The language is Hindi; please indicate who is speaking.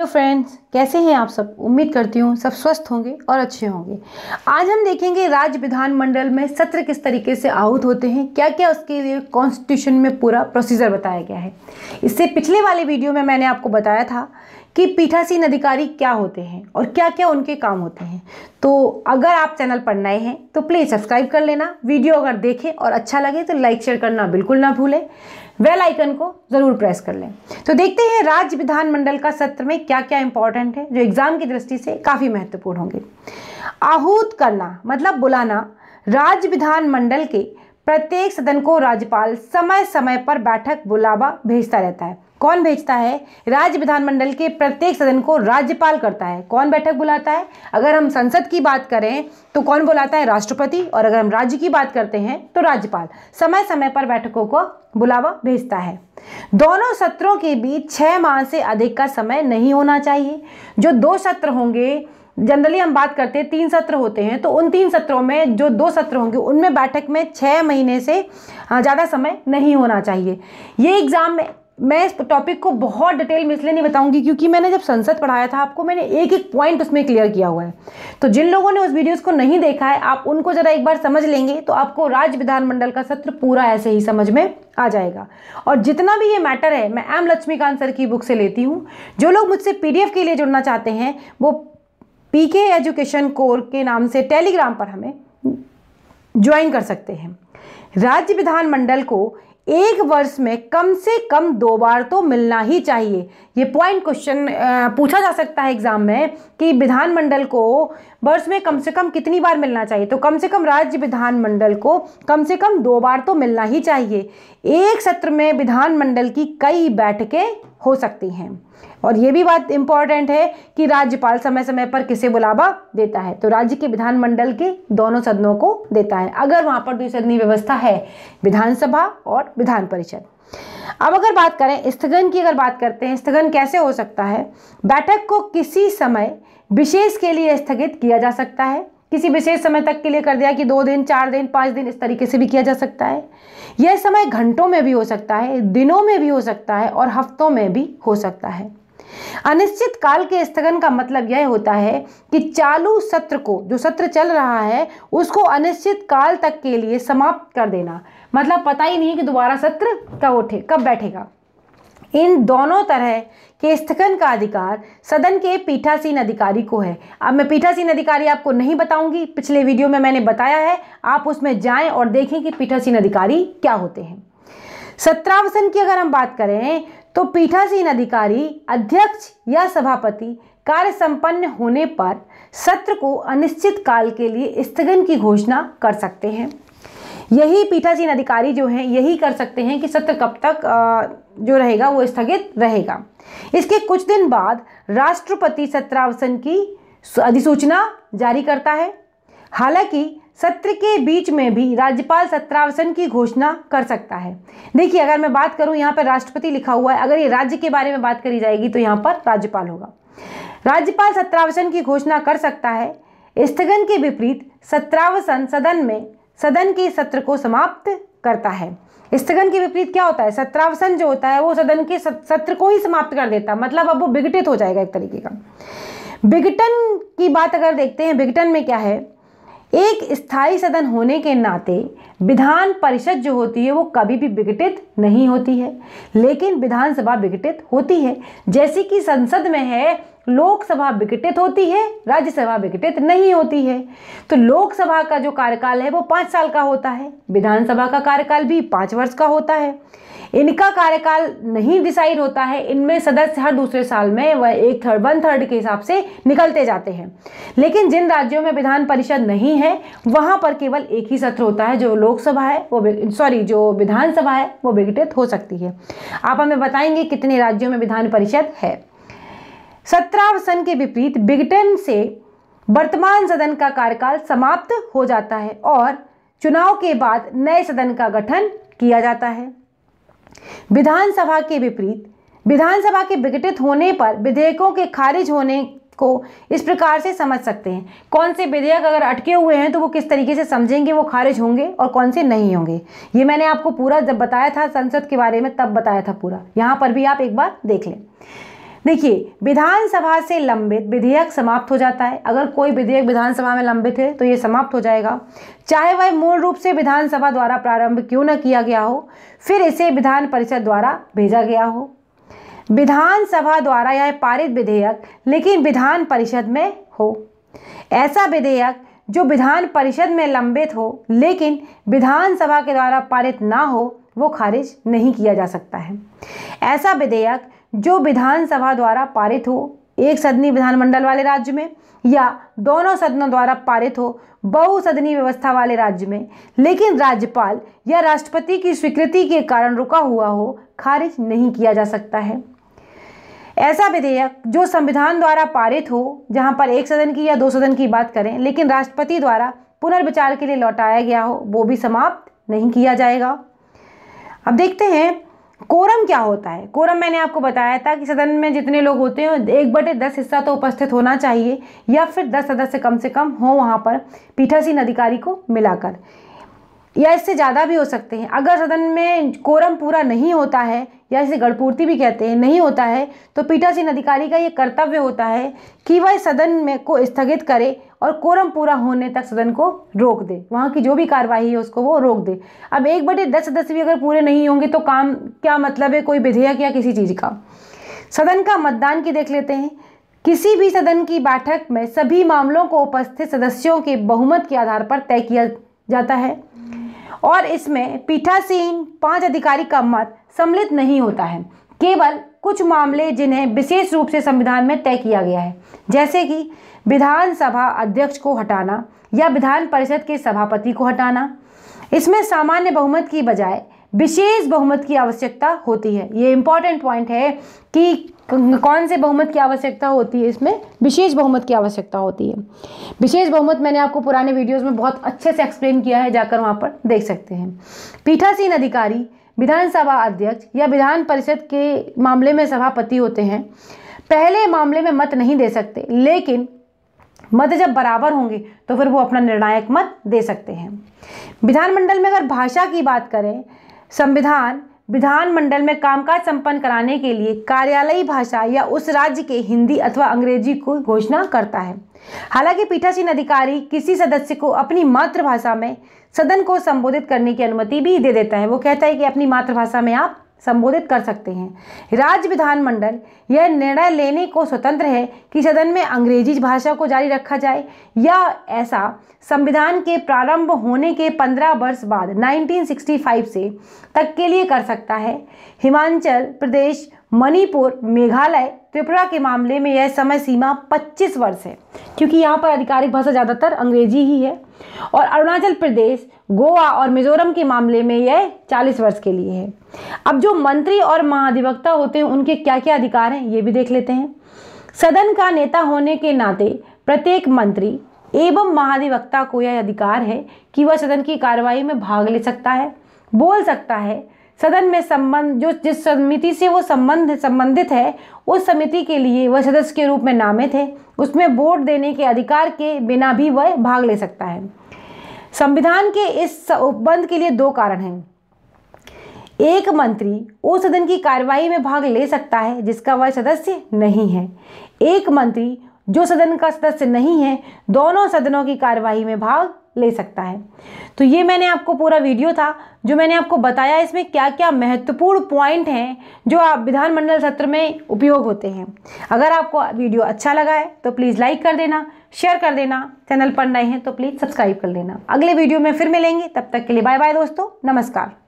Speaker 1: हेलो फ्रेंड्स कैसे हैं आप सब उम्मीद करती हूँ सब स्वस्थ होंगे और अच्छे होंगे आज हम देखेंगे राज्य विधानमंडल में सत्र किस तरीके से आहूत होते हैं क्या क्या उसके लिए कॉन्स्टिट्यूशन में पूरा प्रोसीजर बताया गया है इससे पिछले वाले वीडियो में मैंने आपको बताया था कि पीठासीन अधिकारी क्या होते हैं और क्या क्या उनके काम होते हैं तो अगर आप चैनल पर नए हैं तो प्लीज़ सब्सक्राइब कर लेना वीडियो अगर देखें और अच्छा लगे तो लाइक शेयर करना बिल्कुल ना भूलें वेल आइकन को ज़रूर प्रेस कर लें तो देखते हैं राज्य विधानमंडल का सत्र में क्या क्या इंपॉर्टेंट है जो एग्ज़ाम की दृष्टि से काफ़ी महत्वपूर्ण होंगे आहूत करना मतलब बुलाना राज्य विधानमंडल के प्रत्येक सदन को राज्यपाल समय समय पर बैठक बुलावा भेजता रहता है कौन भेजता है राज्य विधानमंडल के प्रत्येक सदन को राज्यपाल करता है कौन बैठक बुलाता है अगर हम संसद की बात करें तो कौन बुलाता है राष्ट्रपति और अगर हम राज्य की बात करते हैं तो राज्यपाल समय समय पर बैठकों को बुलावा भेजता है दोनों सत्रों के बीच छः माह से अधिक का समय नहीं होना चाहिए जो दो सत्र होंगे जनरली हम बात करते हैं तीन सत्र होते हैं तो उन तीन सत्रों में जो दो सत्र होंगे उनमें बैठक में छः महीने से हाँ, ज़्यादा समय नहीं होना चाहिए ये एग्ज़ाम में मैं इस टॉपिक को बहुत डिटेल में इसलिए नहीं बताऊंगी क्योंकि मैंने जब संसद पढ़ाया था आपको मैंने एक एक पॉइंट उसमें क्लियर किया हुआ है तो जिन लोगों ने उस वीडियोस को नहीं देखा है आप उनको ज़रा एक बार समझ लेंगे तो आपको राज्य विधानमंडल का सत्र पूरा ऐसे ही समझ में आ जाएगा और जितना भी ये मैटर है मैं एम लक्ष्मीकांत सर की बुक से लेती हूँ जो लोग मुझसे पी के लिए जुड़ना चाहते हैं वो पीके एजुकेशन कोर के नाम से टेलीग्राम पर हमें ज्वाइन कर सकते हैं राज्य विधानमंडल को एक वर्ष में कम से कम दो बार तो मिलना ही चाहिए ये पॉइंट क्वेश्चन पूछा जा सकता है एग्ज़ाम में कि विधानमंडल को वर्ष में कम से कम कितनी बार मिलना चाहिए तो कम से कम राज्य विधानमंडल को कम से कम दो बार तो मिलना ही चाहिए एक सत्र में विधानमंडल की कई बैठकें हो सकती हैं और ये भी बात इम्पॉर्टेंट है कि राज्यपाल समय समय पर किसे बुलावा देता है तो राज्य के विधानमंडल के दोनों सदनों को देता है अगर वहाँ पर द्विसदनीय व्यवस्था है विधानसभा और विधान परिषद अब अगर बात करें स्थगन की अगर बात करते हैं स्थगन कैसे हो सकता है बैठक को किसी समय विशेष के लिए स्थगित किया जा सकता है किसी विशेष समय तक के लिए कर दिया कि दो दिन चार दिन पाँच दिन इस तरीके से भी किया जा सकता है यह समय घंटों में भी हो सकता है दिनों में भी हो सकता है और हफ्तों में भी हो सकता है अनिश्चित काल के स्थगन का मतलब यह होता है कि चालू सत्र को जो सत्र चल रहा है उसको अनिश्चित काल तक के लिए समाप्त कर देना मतलब पता ही नहीं कि दोबारा सत्र कब उठे कब बैठेगा इन दोनों तरह के स्थगन का अधिकार सदन के पीठासीन अधिकारी को है अब मैं पीठासीन अधिकारी आपको नहीं बताऊंगी पिछले वीडियो में मैंने बताया है आप उसमें जाएं और देखें कि पीठासीन अधिकारी क्या होते हैं सत्रावसन की अगर हम बात करें तो पीठासीन अधिकारी अध्यक्ष या सभापति कार्य संपन्न होने पर सत्र को अनिश्चित काल के लिए स्थगन की घोषणा कर सकते हैं यही पीठासीन अधिकारी जो हैं यही कर सकते हैं कि सत्र कब तक जो रहेगा वो स्थगित रहेगा इसके कुछ दिन बाद राष्ट्रपति सत्रावसन की अधिसूचना जारी करता है हालांकि सत्र के बीच में भी राज्यपाल सत्रावसन की घोषणा कर सकता है देखिए अगर मैं बात करूं यहाँ पर राष्ट्रपति लिखा हुआ है अगर ये राज्य के बारे में बात करी जाएगी तो यहाँ पर राज्यपाल होगा राज्यपाल सत्रावसन की घोषणा कर सकता है स्थगन के विपरीत सत्रावसन सदन में सदन के सत्र को समाप्त करता है स्थगन के विपरीत क्या होता है सत्रावसन जो होता है वो सदन के सत्र को ही समाप्त कर देता मतलब अब वो विघटित हो जाएगा एक तरीके का विघटन की बात अगर देखते हैं विघटन में क्या है एक स्थायी सदन होने के नाते विधान परिषद जो होती है वो कभी भी विघटित नहीं होती है लेकिन विधानसभा विघटित होती है जैसे कि संसद में है लोकसभा विघटित होती है राज्यसभा विघटित नहीं होती है तो लोकसभा का जो कार्यकाल है वो पाँच साल का होता है विधानसभा का कार्यकाल भी पाँच वर्ष का होता है इनका कार्यकाल नहीं डिसाइड होता है इनमें सदस्य हर दूसरे साल में वह एक थर्ड वन थर्ड के हिसाब से निकलते जाते हैं लेकिन जिन राज्यों में विधान परिषद नहीं है वहाँ पर केवल एक ही सत्र होता है जो लोकसभा है वो सॉरी जो विधानसभा है वो विघटित हो सकती है आप हमें बताएंगे कितने राज्यों में विधान परिषद है सत्रावसन के विपरीत विघटन से वर्तमान सदन का कार्यकाल समाप्त हो जाता है और चुनाव के बाद नए सदन का गठन किया जाता है विधानसभा के विपरीत विधानसभा के विघटित होने पर विधेयकों के खारिज होने को इस प्रकार से समझ सकते हैं कौन से विधेयक अगर अटके हुए हैं तो वो किस तरीके से समझेंगे वो खारिज होंगे और कौन से नहीं होंगे ये मैंने आपको पूरा जब बताया था संसद के बारे में तब बताया था पूरा यहाँ पर भी आप एक बार देख लें देखिए विधानसभा से लंबित विधेयक समाप्त हो जाता है अगर कोई विधेयक विधानसभा में लंबित है तो ये समाप्त हो जाएगा चाहे वह मूल रूप से विधानसभा द्वारा प्रारंभ क्यों न किया गया हो फिर इसे विधान परिषद द्वारा भेजा गया हो विधानसभा द्वारा यह पारित विधेयक लेकिन विधान परिषद में हो ऐसा विधेयक जो विधान परिषद में लंबित हो लेकिन विधानसभा के द्वारा पारित ना हो वो खारिज नहीं किया जा सकता है ऐसा विधेयक जो विधानसभा द्वारा पारित हो एक सदनी विधानमंडल वाले राज्य में या दोनों सदनों द्वारा पारित हो बहुसदनी व्यवस्था वाले राज्य में लेकिन राज्यपाल या राष्ट्रपति की स्वीकृति के कारण रुका हुआ हो खारिज नहीं किया जा सकता है ऐसा विधेयक जो संविधान द्वारा पारित हो जहां पर एक सदन की या दो सदन की बात करें लेकिन राष्ट्रपति द्वारा पुनर्विचार के लिए लौटाया गया हो वो भी समाप्त नहीं किया जाएगा अब देखते हैं कोरम क्या होता है कोरम मैंने आपको बताया था कि सदन में जितने लोग होते हैं एक बटे दस हिस्सा तो उपस्थित होना चाहिए या फिर दस सदस्य कम से कम हो वहाँ पर पीठासीन अधिकारी को मिलाकर या इससे ज़्यादा भी हो सकते हैं अगर सदन में कोरम पूरा नहीं होता है या इसे गणपूर्ति भी कहते हैं नहीं होता है तो पीठासीन अधिकारी का ये कर्तव्य होता है कि वह सदन में को स्थगित करे और कोरम पूरा होने तक सदन को रोक दे वहाँ की जो भी कार्यवाही है उसको वो रोक दे अब एक बटे दस सदस्य भी अगर पूरे नहीं होंगे तो काम क्या मतलब है कोई विधेयक या किसी चीज़ का सदन का मतदान की देख लेते हैं किसी भी सदन की बैठक में सभी मामलों को उपस्थित सदस्यों के बहुमत के आधार पर तय किया जाता है और इसमें पीठासीन पांच अधिकारी का मत सम्मिलित नहीं होता है केवल कुछ मामले जिन्हें विशेष रूप से संविधान में तय किया गया है जैसे कि विधानसभा अध्यक्ष को हटाना या विधान परिषद के सभापति को हटाना इसमें सामान्य बहुमत की बजाय विशेष बहुमत की आवश्यकता होती है ये इंपॉर्टेंट पॉइंट है कि कौन से बहुमत की आवश्यकता होती है इसमें विशेष बहुमत की आवश्यकता होती है विशेष बहुमत मैंने आपको पुराने वीडियोस में बहुत अच्छे से एक्सप्लेन किया है जाकर वहाँ पर देख सकते हैं पीठासीन अधिकारी विधानसभा अध्यक्ष या विधान परिषद के मामले में सभापति होते हैं पहले मामले में मत नहीं दे सकते लेकिन मत जब बराबर होंगे तो फिर वो अपना निर्णायक मत दे सकते हैं विधानमंडल में अगर भाषा की बात करें संविधान विधानमंडल में कामकाज संपन्न कराने के लिए कार्यालयी भाषा या उस राज्य के हिंदी अथवा अंग्रेजी को घोषणा करता है हालांकि पीठासीन अधिकारी किसी सदस्य को अपनी मातृभाषा में सदन को संबोधित करने की अनुमति भी दे देता है वो कहता है कि अपनी मातृभाषा में आप संबोधित कर सकते हैं राज्य विधानमंडल यह निर्णय लेने को स्वतंत्र है कि सदन में अंग्रेजी भाषा को जारी रखा जाए या ऐसा संविधान के प्रारंभ होने के 15 वर्ष बाद 1965 से तक के लिए कर सकता है हिमाचल प्रदेश मणिपुर मेघालय त्रिपुरा के मामले में यह समय सीमा 25 वर्ष है क्योंकि यहाँ पर आधिकारिक भाषा ज़्यादातर अंग्रेजी ही है और अरुणाचल प्रदेश गोवा और मिजोरम के मामले में यह 40 वर्ष के लिए है अब जो मंत्री और महाधिवक्ता होते हैं उनके क्या क्या अधिकार हैं ये भी देख लेते हैं सदन का नेता होने के नाते प्रत्येक मंत्री एवं महाधिवक्ता को यह अधिकार है कि वह सदन की कार्रवाई में भाग ले सकता है बोल सकता है सदन में संबंध जो जिस समिति से वो संबंध संबंधित है उस समिति के लिए वह सदस्य के रूप में नामित है उसमें वोट देने के अधिकार के बिना भी वह भाग ले सकता है संविधान के इस उपबंध के लिए दो कारण हैं एक मंत्री उस सदन की कार्यवाही में भाग ले सकता है जिसका वह सदस्य नहीं है एक मंत्री जो सदन का सदस्य नहीं है दोनों सदनों की कार्यवाही में भाग ले सकता है तो ये मैंने आपको पूरा वीडियो था जो मैंने आपको बताया इसमें क्या क्या महत्वपूर्ण पॉइंट हैं जो आप विधानमंडल सत्र में उपयोग होते हैं अगर आपको वीडियो अच्छा लगा है तो प्लीज़ लाइक कर देना शेयर कर देना चैनल पर नए हैं तो प्लीज़ सब्सक्राइब कर लेना अगले वीडियो में फिर मिलेंगे तब तक के लिए बाय बाय दोस्तों नमस्कार